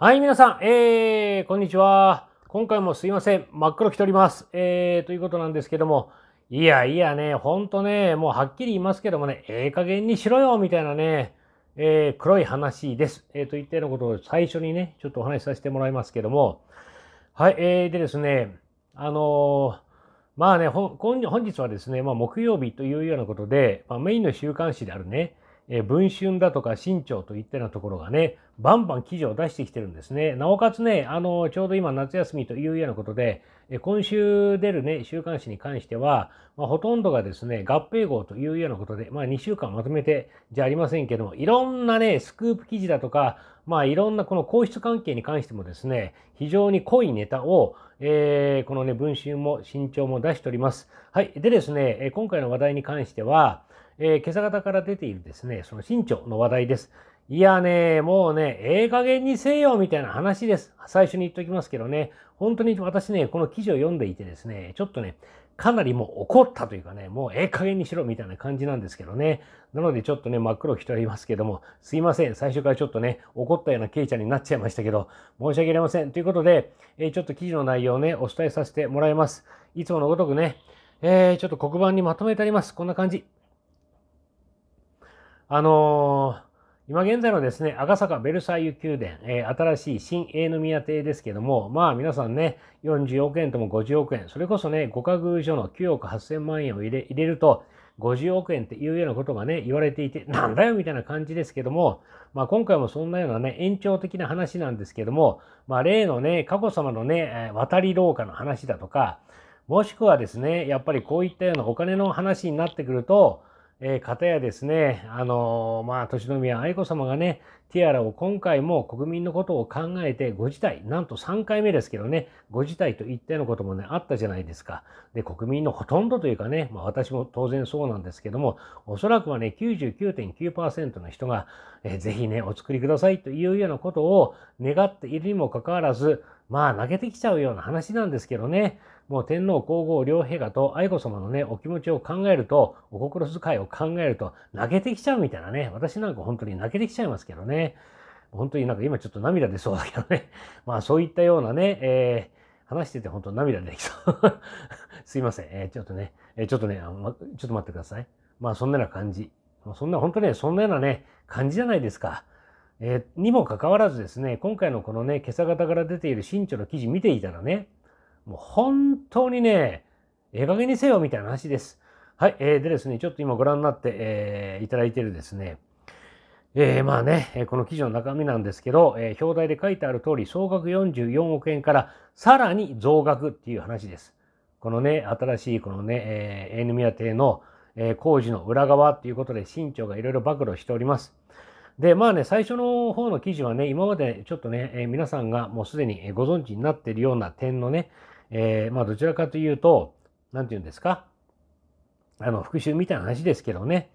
はい、皆さん、えー、こんにちは。今回もすいません。真っ黒着ております。えー、ということなんですけども、いやいやね、ほんとね、もうはっきり言いますけどもね、ええー、加減にしろよ、みたいなね、えー、黒い話です。えー、といったようなことを最初にね、ちょっとお話しさせてもらいますけども、はい、えー、でですね、あのー、まあね、本日はですね、まあ、木曜日というようなことで、まあ、メインの週刊誌であるね、え文春だとか新潮といったようなところがね、バンバン記事を出してきてるんですね。なおかつね、あの、ちょうど今夏休みというようなことで、え今週出るね、週刊誌に関しては、まあ、ほとんどがですね、合併号というようなことで、まあ2週間まとめてじゃありませんけども、いろんなね、スクープ記事だとか、まあいろんなこの皇室関係に関してもですね、非常に濃いネタを、えー、このね、文春も新潮も出しております。はい。でですね、今回の話題に関しては、えー、今朝方から出ているですね、その新潮の話題です。いやね、もうね、ええ加減にせよみたいな話です。最初に言っときますけどね、本当に私ね、この記事を読んでいてですね、ちょっとね、かなりもう怒ったというかね、もうええ加減にしろみたいな感じなんですけどね。なのでちょっとね、真っ黒人はいますけども、すいません。最初からちょっとね、怒ったようなケイちゃんになっちゃいましたけど、申し訳ありません。ということで、えー、ちょっと記事の内容をね、お伝えさせてもらいます。いつものごとくね、えー、ちょっと黒板にまとめてあります。こんな感じ。あのー、今現在のですね、赤坂ベルサイユ宮殿、えー、新しい新の宮邸ですけども、まあ皆さんね、40億円とも50億円、それこそね、五家具所の9億8000万円を入れ入れると、50億円っていうようなことがね、言われていて、なんだよみたいな感じですけども、まあ今回もそんなようなね、延長的な話なんですけども、まあ例のね、佳子様のね、渡り廊下の話だとか、もしくはですね、やっぱりこういったようなお金の話になってくると、えー、方やですね、あのー、まあ、年宮愛子様がね、ティアラを今回も国民のことを考えてご辞退、なんと3回目ですけどね、ご辞退と言ったようなこともね、あったじゃないですか。で、国民のほとんどというかね、まあ、私も当然そうなんですけども、おそらくはね、99.9%の人が、えー、ぜひね、お作りくださいというようなことを願っているにもかかわらず、まあ投げてきちゃうような話なんですけどね、もう天皇皇后両陛下と愛子様のね、お気持ちを考えると、お心遣いを考えると、投げてきちゃうみたいなね、私なんか本当に泣けてきちゃいますけどね、本当になんか今ちょっと涙出そうだけどね、まあそういったようなね、えー話してて本当涙出てきそう すいません。えー、ちょっとね、えー、ちょっとね、ま、ちょっと待ってください。まあそんなような感じ。まあ、そんな、本当ね、そんなようなね、感じじゃないですか。えー、にもかかわらずですね、今回のこのね、今朝方から出ている新潮の記事見ていたらね、もう本当にね、ええ加減にせよみたいな話です。はい、えー、でですね、ちょっと今ご覧になって、えー、いただいてるですね、えー、まあね、この記事の中身なんですけど、えー、表題で書いてある通り、総額44億円からさらに増額っていう話です。このね、新しいこのね、えー、エヌミア邸の、え工事の裏側っていうことで、新潮がいろいろ暴露しております。で、まあね、最初の方の記事はね、今までちょっとね、えー、皆さんがもうすでにご存知になっているような点のね、えー、まあどちらかというと、なんて言うんですか、あの、復習みたいな話ですけどね、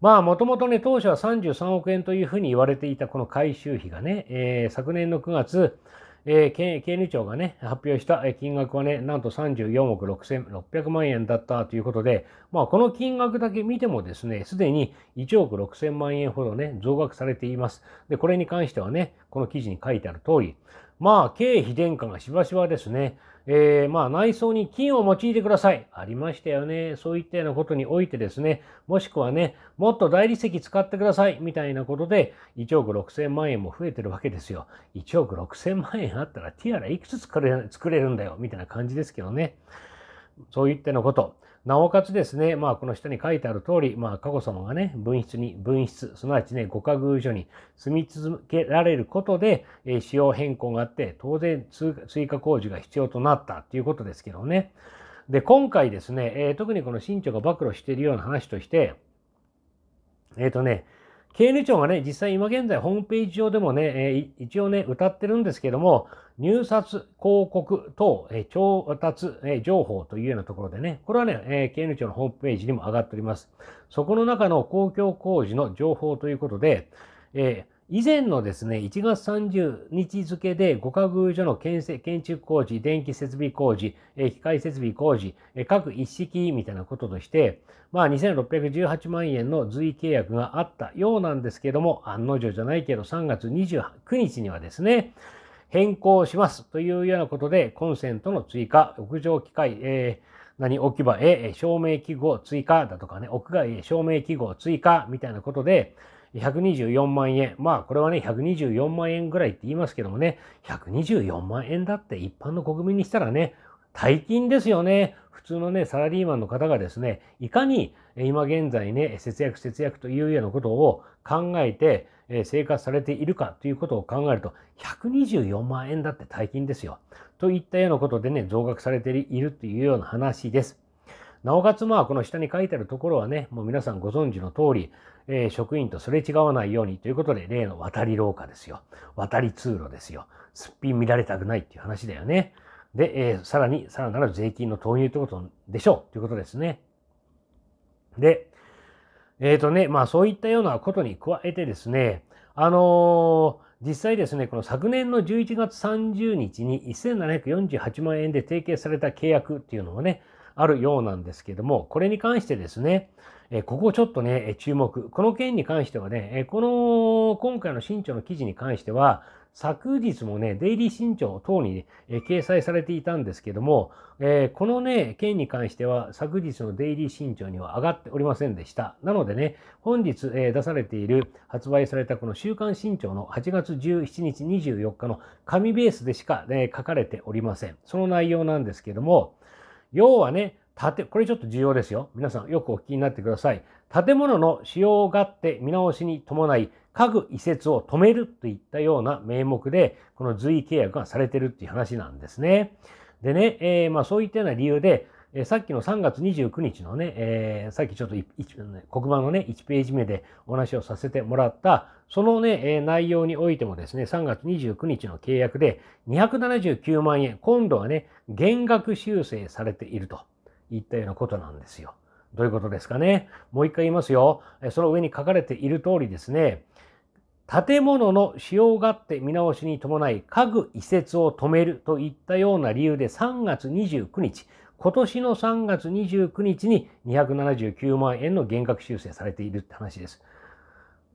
まあもともとね、当初は33億円というふうに言われていたこの回収費がね、えー、昨年の9月、えー、経理庁がね、発表した金額はね、なんと34億6600万円だったということで、まあ、この金額だけ見てもですね、すでに1億6000万円ほどね、増額されています。で、これに関してはね、この記事に書いてある通り、まあ、経費殿下がしばしばですね、えー、まあ、内装に金を用いてください。ありましたよね。そういったようなことにおいてですね、もしくはね、もっと大理石使ってください。みたいなことで、1億6000万円も増えてるわけですよ。1億6000万円あったらティアラいくつ作れるんだよ。みたいな感じですけどね。そういったようなこと。なおかつですね、まあ、この下に書いてある通り、まあ、佳子さまがね、分室に、分室、すなわちね、ご家遇所に住み続けられることで、えー、使変更があって、当然追加工事が必要となったということですけどね。で、今回ですね、えー、特にこの新潮が暴露しているような話として、えっ、ー、とね、経理庁がね、実際今現在ホームページ上でもね、えー、一応ね、歌ってるんですけども、入札、広告等、えー、調達、えー、情報というようなところでね、これはね、え経理庁のホームページにも上がっております。そこの中の公共工事の情報ということで、え以前のですね、1月30日付で五家所の建築工事、電気設備工事、機械設備工事、各一式みたいなこととして、まあ2618万円の随意契約があったようなんですけども、案の定じゃないけど3月29日にはですね、変更しますというようなことで、コンセントの追加、屋上機械、えー何置き場へ照明器具を追加だとかね、屋外へ照明器具を追加みたいなことで、124万円。まあこれはね、124万円ぐらいって言いますけどもね、124万円だって一般の国民にしたらね、大金ですよね。普通のね、サラリーマンの方がですね、いかに今現在ね、節約節約というようなことを考えて生活されているかということを考えると、124万円だって大金ですよ。といったようなことでね、増額されているというような話です。なおかつまあこの下に書いてあるところはね、もう皆さんご存知の通り、えー、職員とすれ違わないようにということで、例の渡り廊下ですよ。渡り通路ですよ。すっぴん見られたくないっていう話だよね。で、えー、さらに、さらなる税金の投入ということでしょうということですね。で、えっ、ー、とね、まあそういったようなことに加えてですね、あのー、実際ですね、この昨年の11月30日に1748万円で提携された契約っていうのもね、あるようなんですけども、これに関してですね、えここちょっとね、注目。この件に関してはね、えこの今回の新潮の記事に関しては、昨日もね、デイリー新潮等に、え掲載されていたんですけども、えこのね、件に関しては昨日のデイリー新潮には上がっておりませんでした。なのでね、本日、え出されている、発売されたこの週刊新潮の8月17日24日の紙ベースでしか、ね、書かれておりません。その内容なんですけども、要はね、建これちょっと重要ですよ。皆さんよくお聞きになってください。建物の使用勝手見直しに伴い、家具移設を止めるといったような名目で、この随意契約がされてるっていう話なんですね。でね、えー、まあそういったような理由で、えさっきの3月29日のね、えー、さっきちょっと黒板のね、1ページ目でお話をさせてもらった、そのね、え内容においてもですね、3月29日の契約で279万円、今度はね、減額修正されているといったようなことなんですよ。どういうことですかね。もう一回言いますよ。その上に書かれている通りですね、建物の使用勝手見直しに伴い家具移設を止めるといったような理由で3月29日今年の3月29日に279万円の減額修正されているって話です。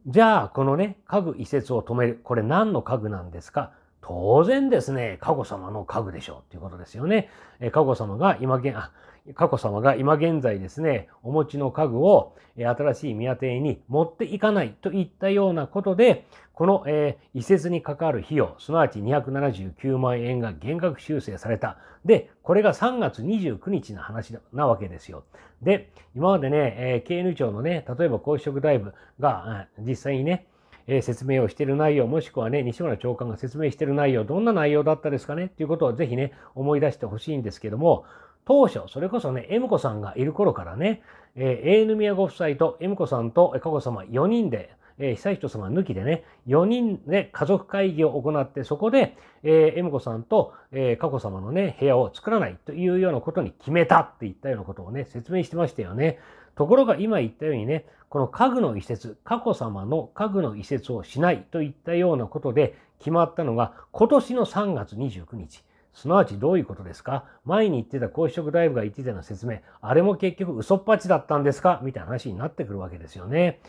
じゃあ、このね、家具移設を止める。これ何の家具なんですか当然ですね、佳子様の家具でしょうということですよね。え佳子様が今現、あ、佳子様が今現在ですね、お持ちの家具を新しい宮邸に持っていかないといったようなことで、この、えー、移設にかかる費用、すなわち279万円が減額修正された。で、これが3月29日の話なわけですよ。で、今までね、えー、KN 庁のね、例えば公職ライブが、実際にね、え説明をしている内容、もしくはね、西村長官が説明している内容、どんな内容だったですかねっていうことをぜひね、思い出してほしいんですけども、当初、それこそね、M 子さんがいる頃からね、えー、永宮ご夫妻と M 子さんと佳子さま4人で、えー、悠仁さま抜きでね、4人で家族会議を行って、そこで、えー、M 子さんと、えー、佳子さまのね、部屋を作らないというようなことに決めたって言ったようなことをね、説明してましたよね。ところが今言ったようにね、この家具の移設、佳子さまの家具の移設をしないといったようなことで決まったのが今年の3月29日。すなわちどういうことですか前に言ってた公職大夫が言ってたような説明、あれも結局嘘っぱちだったんですかみたいな話になってくるわけですよね。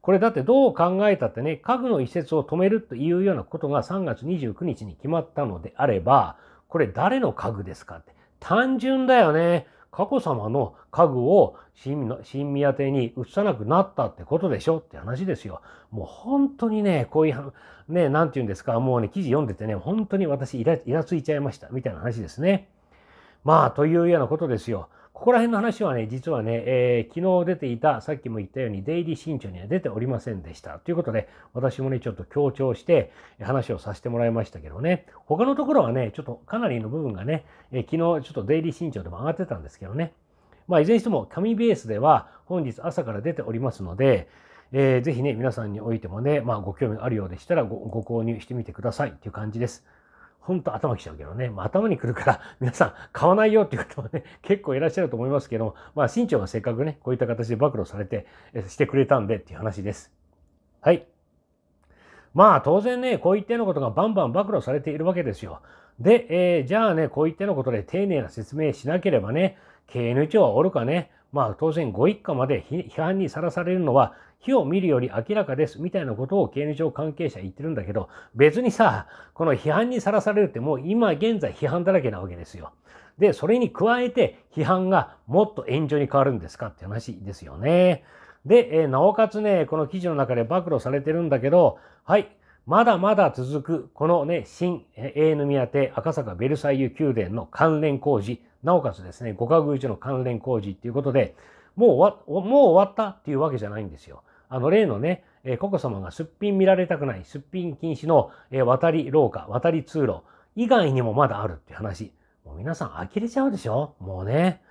これだってどう考えたってね、家具の移設を止めるというようなことが3月29日に決まったのであれば、これ誰の家具ですかって。単純だよね。佳子さまの家具を新宮邸に移さなくなったってことでしょって話ですよ。もう本当にね、こういう、ね、なんて言うんですか、もうね、記事読んでてね、本当に私イライラついちゃいました、みたいな話ですね。まあ、というようなことですよ。ここら辺の話はね、実はね、えー、昨日出ていた、さっきも言ったように、デイリー新潮には出ておりませんでした。ということで、私もね、ちょっと強調して話をさせてもらいましたけどね、他のところはね、ちょっとかなりの部分がね、えー、昨日ちょっとデイリー新潮でも上がってたんですけどね、まあ、いずれにしても紙ベースでは本日朝から出ておりますので、えー、ぜひね、皆さんにおいてもね、まあ、ご興味あるようでしたらご購入してみてくださいという感じです。ほんと頭きちゃうけどね。まあ、頭にくるから、皆さん買わないよっていう方もね、結構いらっしゃると思いますけども、まあ、新長がせっかくね、こういった形で暴露されて、してくれたんでっていう話です。はい。まあ、当然ね、こういったようなことがバンバン暴露されているわけですよ。で、えー、じゃあね、こういったようなことで丁寧な説明しなければね、経 KN 長はおるかね、まあ当然ご一家まで批判にさらされるのは火を見るより明らかですみたいなことを刑務所関係者言ってるんだけど別にさこの批判にさらされるってもう今現在批判だらけなわけですよ。でそれに加えて批判がもっと炎上に変わるんですかって話ですよね。で、えなおかつねこの記事の中で暴露されてるんだけどはいまだまだ続く、このね、新永の宮邸赤坂ベルサイユ宮殿の関連工事、なおかつですね、五家宮所の関連工事っていうことで、もう終わったっていうわけじゃないんですよ。あの例のね、えー、ココ様がすっぴん見られたくないすっぴん禁止の、えー、渡り廊下渡り通路以外にもまだあるって話もう皆さん呆れちゃうでしょもうね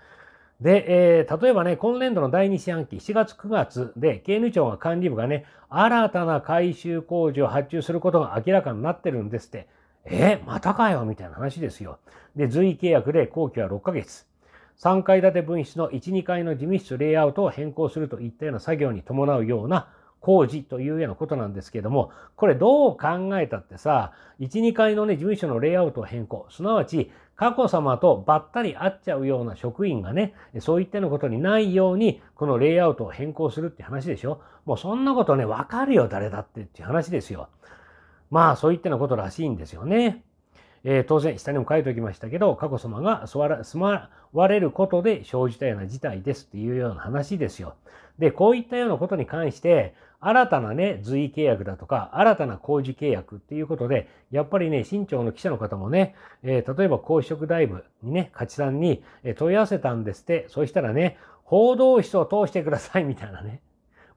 で、えー、例えばね、今年度の第2四半期、4月9月で、経務庁が管理部がね、新たな改修工事を発注することが明らかになってるんですって、えー、またかよみたいな話ですよ。で、随意契約で工期は6ヶ月。3階建て分室の1、2階の事務室レイアウトを変更するといったような作業に伴うような工事というようなことなんですけども、これどう考えたってさ、1、2階のね、事務所のレイアウトを変更、すなわち、佳子さまとばったり会っちゃうような職員がね、そういったようなことにないように、このレイアウトを変更するって話でしょ。もうそんなことね、わかるよ、誰だってっていう話ですよ。まあ、そういったようなことらしいんですよね。えー、当然下にも書いておきましたけど、佳子様が座ら住まわれることで生じたような事態ですっていうような話ですよ。で、こういったようなことに関して、新たなね、随意契約だとか、新たな工事契約っていうことで、やっぱりね、新潮の記者の方もね、えー、例えば公職大部にね、勝さんに問い合わせたんですって、そしたらね、報道室を通してくださいみたいなね、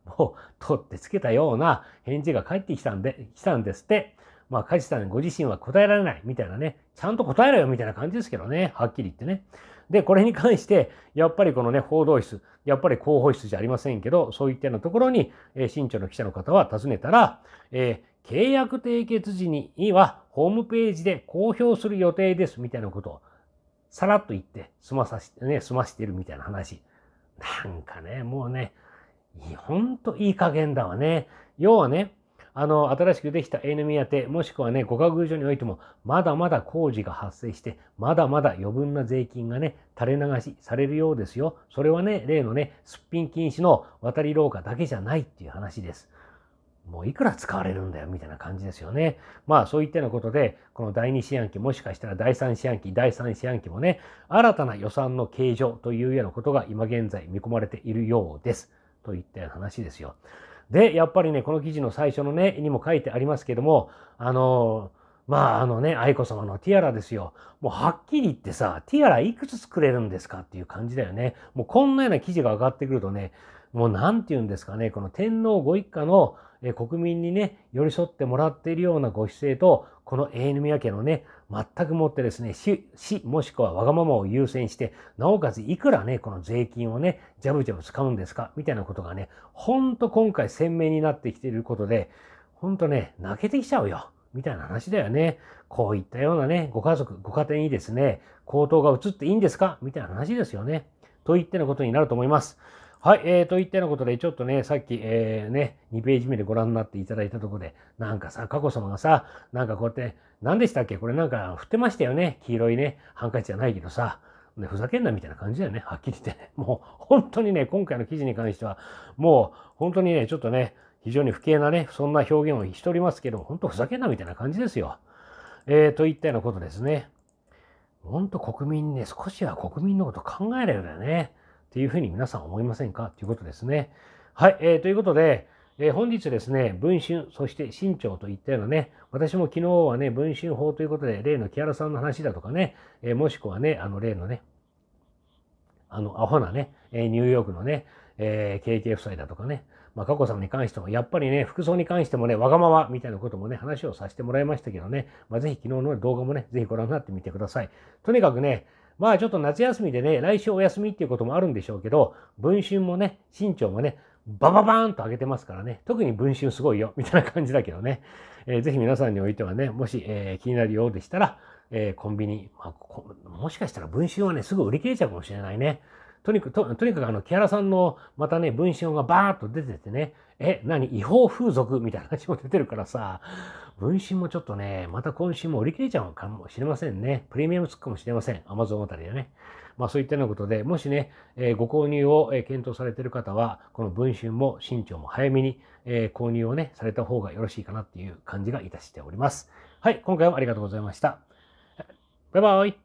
もう取ってつけたような返事が返ってきたんで、来たんですって。まあ、梶さんご自身は答えられないみたいなね、ちゃんと答えろよみたいな感じですけどね、はっきり言ってね。で、これに関して、やっぱりこのね、報道室、やっぱり広報室じゃありませんけど、そういったようなところに、えー、新潮の記者の方は尋ねたら、えー、契約締結時にはホームページで公表する予定ですみたいなことを、さらっと言って済まさし、ね、済ましてるみたいな話。なんかね、もうね、本当いい加減だわね。要はね、あの、新しくできた N 宮邸、もしくはね、ご角悟所においても、まだまだ工事が発生して、まだまだ余分な税金がね、垂れ流しされるようですよ。それはね、例のね、すっぴん禁止の渡り廊下だけじゃないっていう話です。もういくら使われるんだよみたいな感じですよね。まあそういったようなことで、この第2四半期、もしかしたら第3四半期、第3四半期もね、新たな予算の計上というようなことが今現在見込まれているようです。といったような話ですよ。で、やっぱりね、この記事の最初のね、にも書いてありますけども、あのー、まあ、あのね、愛子様のティアラですよ。もうはっきり言ってさ、ティアラいくつ作れるんですかっていう感じだよね。もうこんなような記事が上がってくるとね、もう何て言うんですかね、この天皇ご一家の国民にね、寄り添ってもらっているようなご姿勢と、この永遠宮家のね、全くもってですね、死、死もしくはわがままを優先して、なおかついくらね、この税金をね、ジャブジャブ使うんですかみたいなことがね、ほんと今回鮮明になってきていることで、ほんとね、泣けてきちゃうよ。みたいな話だよね。こういったようなね、ご家族、ご家庭にですね、口頭が移っていいんですかみたいな話ですよね。といったようなことになると思います。はい、えー、といったようなことで、ちょっとね、さっき、えー、ね、2ページ目でご覧になっていただいたところで、なんかさ、佳子様がさ、なんかこうやって、何でしたっけこれなんか振ってましたよね。黄色いね、ハンカチじゃないけどさ、ね、ふざけんなみたいな感じだよね。はっきり言ってね。もう、本当にね、今回の記事に関しては、もう、本当にね、ちょっとね、非常に不敬なね、そんな表現をしておりますけど、本当ふざけんなみたいな感じですよ。えー、といったようなことですね。本当国民ね、少しは国民のこと考えればね。っていうふうに皆さん思いませんかということですね。はい、えー、ということで、えー、本日ですね、文春、そして新潮といったようなね、私も昨日はね、文春法ということで、例の木原さんの話だとかね、えー、もしくはね、あの例のね、あの、アホなね、えニューヨークのね、えー、KK 夫妻だとかね、まあ、佳子さんに関しても、やっぱりね、服装に関してもね、わがままみたいなこともね、話をさせてもらいましたけどね、まあ、ぜひ昨日の動画もね、ぜひご覧になってみてください。とにかくね、まあちょっと夏休みでね、来週お休みっていうこともあるんでしょうけど、文春もね、新潮もね、バババーンと上げてますからね、特に文春すごいよ、みたいな感じだけどね、えー、ぜひ皆さんにおいてはね、もし、えー、気になるようでしたら、えー、コンビニ、まあ、もしかしたら文春はね、すぐ売り切れちゃうかもしれないね。とにかく、ととにかくあの、木原さんのまたね、文章がバーッと出ててね、え、何違法風俗みたいな話も出てるからさ、文春もちょっとね、また今週も売り切れちゃうかもしれませんね。プレミアムつくかもしれません。アマゾンあたりでね。まあそういったようなことで、もしね、えー、ご購入を、えー、検討されている方は、この文春も新潮も早めに、えー、購入をね、された方がよろしいかなっていう感じがいたしております。はい、今回もありがとうございました。バイバイ。